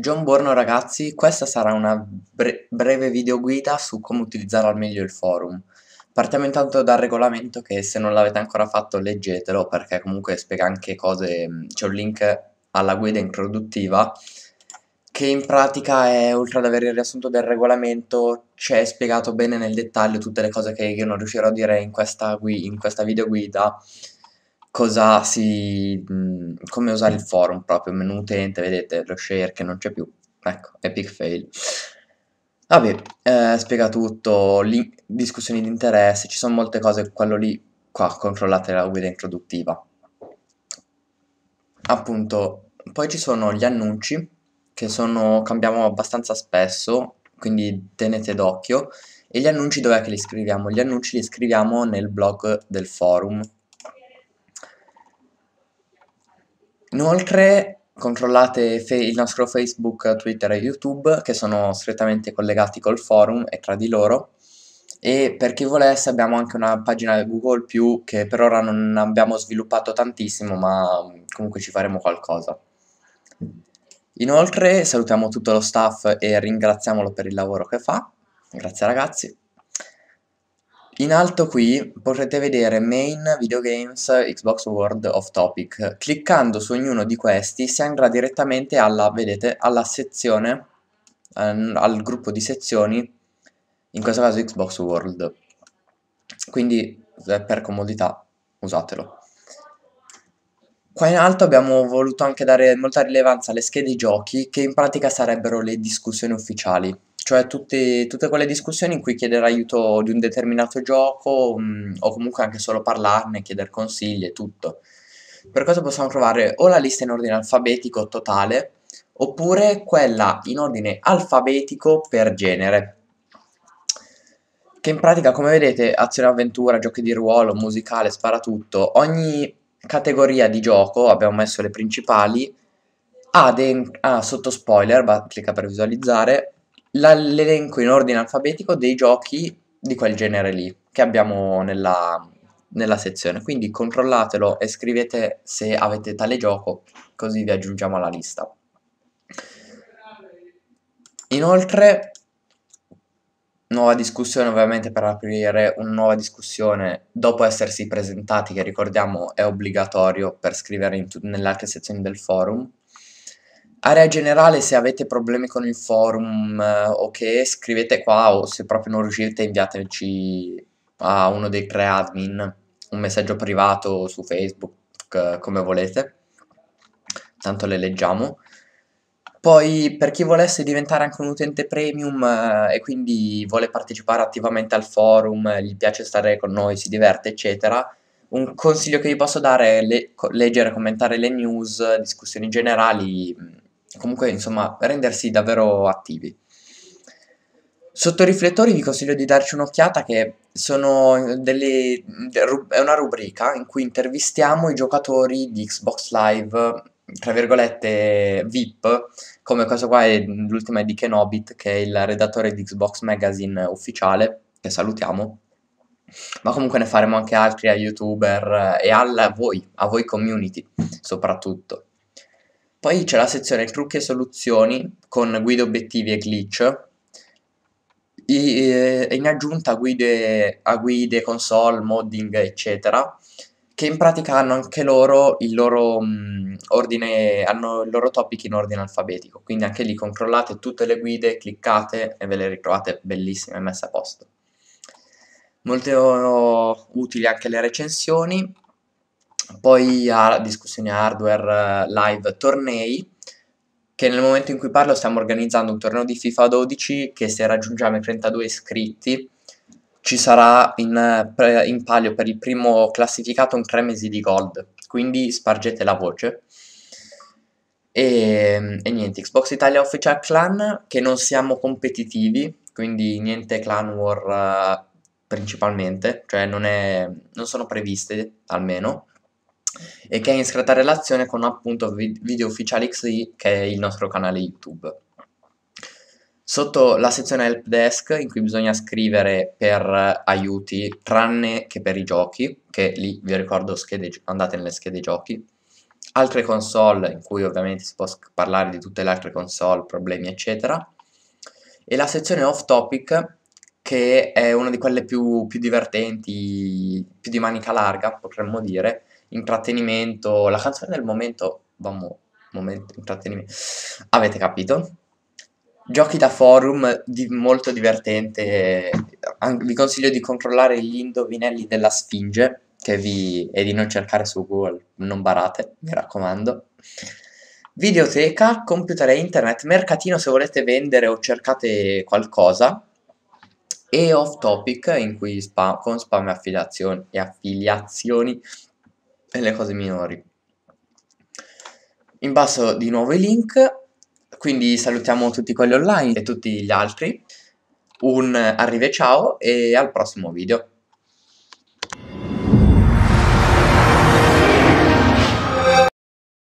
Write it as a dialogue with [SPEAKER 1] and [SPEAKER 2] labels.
[SPEAKER 1] John Borno ragazzi, questa sarà una bre breve videoguida su come utilizzare al meglio il forum. Partiamo intanto dal regolamento che se non l'avete ancora fatto leggetelo perché comunque spiega anche cose, mm, c'è un link alla guida introduttiva che in pratica è, oltre ad avere il riassunto del regolamento, c'è spiegato bene nel dettaglio tutte le cose che io non riuscirò a dire in questa, in questa videoguida cosa si, come usare il forum proprio, menu utente, vedete lo share che non c'è più, ecco, epic fail. Vabbè, eh, spiega tutto, link, discussioni di interesse, ci sono molte cose, quello lì, qua, controllate la guida introduttiva. Appunto, poi ci sono gli annunci, che sono, cambiamo abbastanza spesso, quindi tenete d'occhio, e gli annunci dov'è che li scriviamo? Gli annunci li scriviamo nel blog del forum, Inoltre controllate fe- il nostro Facebook, Twitter e YouTube che sono strettamente collegati col forum e tra di loro e per chi volesse abbiamo anche una pagina Google ⁇ che per ora non abbiamo sviluppato tantissimo ma mm, comunque ci faremo qualcosa. Inoltre salutiamo tutto lo staff e ringraziamolo per il lavoro che fa. Grazie ragazzi. In alto qui potrete vedere Main Video Games Xbox World of Topic. Cliccando su ognuno di questi si andrà direttamente alla, vedete, alla sezione, al gruppo di sezioni, in questo caso Xbox World. Quindi eh, per comodità usatelo. Qua in alto abbiamo voluto anche dare molta rilevanza alle schede giochi che in pratica sarebbero le discussioni ufficiali cioè tutti, tutte quelle discussioni in cui chiedere aiuto di un determinato gioco mh, mm, o comunque anche solo parlarne, chiedere consigli e tutto. Per cosa possiamo trovare o la lista in ordine alfabetico totale oppure quella in ordine alfabetico per genere. Che in pratica, come vedete, azione avventura, giochi di ruolo, musicale, spara tutto, ogni categoria di gioco, abbiamo messo le principali, ha, ah, sotto spoiler, va, clicca per visualizzare, l'elenco in ordine alfabetico dei giochi di quel genere lì che abbiamo nella, nella sezione. Quindi controllatelo e scrivete se avete tale gioco, così vi aggiungiamo alla lista. Inoltre, nuova discussione ovviamente per aprire una nuova discussione dopo essersi presentati, che ricordiamo è obbligatorio per scrivere in nelle altre sezioni del forum. Area generale, se avete problemi con il forum eh, o okay, che scrivete qua o se proprio non riuscite inviateci a uno dei tre admin un messaggio privato su Facebook, eh, come volete. Tanto le leggiamo. Poi per chi volesse diventare anche un utente premium eh, e quindi vuole partecipare attivamente al forum, eh, gli piace stare con noi, si diverte, eccetera, un consiglio che vi posso dare è le leggere e commentare le news, discussioni generali mm, comunque insomma rendersi davvero attivi. Sotto i riflettori vi consiglio di darci un'occhiata che delle, è una rubrica in cui intervistiamo i giocatori di Xbox Live, tra virgolette VIP, come questo qua è l'ultima di Kenobit che è il redattore di Xbox Magazine ufficiale, che salutiamo. Ma comunque ne faremo anche altri a youtuber e alla, a voi, a voi community soprattutto. Poi c'è la sezione trucchi e soluzioni con guide obiettivi e glitch E eh, in aggiunta a guide, a guide, console, modding, eccetera, che in pratica hanno anche loro il loro mh, mm, ordine, hanno il loro topic in ordine alfabetico, quindi anche lì controllate tutte le guide, cliccate e ve le ritrovate bellissime messe a posto. Molto oh, utili anche le recensioni, poi a discussioni hardware, eh, live, tornei, che nel momento in cui parlo stiamo organizzando un torneo di FIFA 12 che se raggiungiamo i 32 iscritti ci sarà in, in palio per il primo classificato un tre mesi di gold, quindi spargete la voce. E, ehm, e, niente, Xbox Italia Official Clan, che non siamo competitivi, quindi niente clan war uh, principalmente, cioè non, è, non sono previste almeno e che è in stretta relazione con appunto Video Ufficiale XI che è il nostro canale YouTube. Sotto la sezione help desk in cui bisogna scrivere per aiuti tranne che per i giochi, che lì vi ricordo schede, andate nelle schede giochi, altre console in cui ovviamente si può parlare di tutte le altre console, problemi eccetera, e la sezione off topic che è una di quelle più, più divertenti, più di manica larga potremmo dire, intrattenimento, la canzone del momento, vamo, momento, intrattenimento, avete capito? Giochi da forum di, molto divertente, vi consiglio di controllare gli indovinelli della Sfinge vi, e di non cercare su Google, non barate, mi raccomando. Videoteca, computer e internet, mercatino se volete vendere o cercate qualcosa, e off topic in cui spa con spam e affiliazioni, e affiliazioni e le cose minori. In basso di nuovo i link, quindi salutiamo tutti quelli online e tutti gli altri. Un arrive ciao e al prossimo video.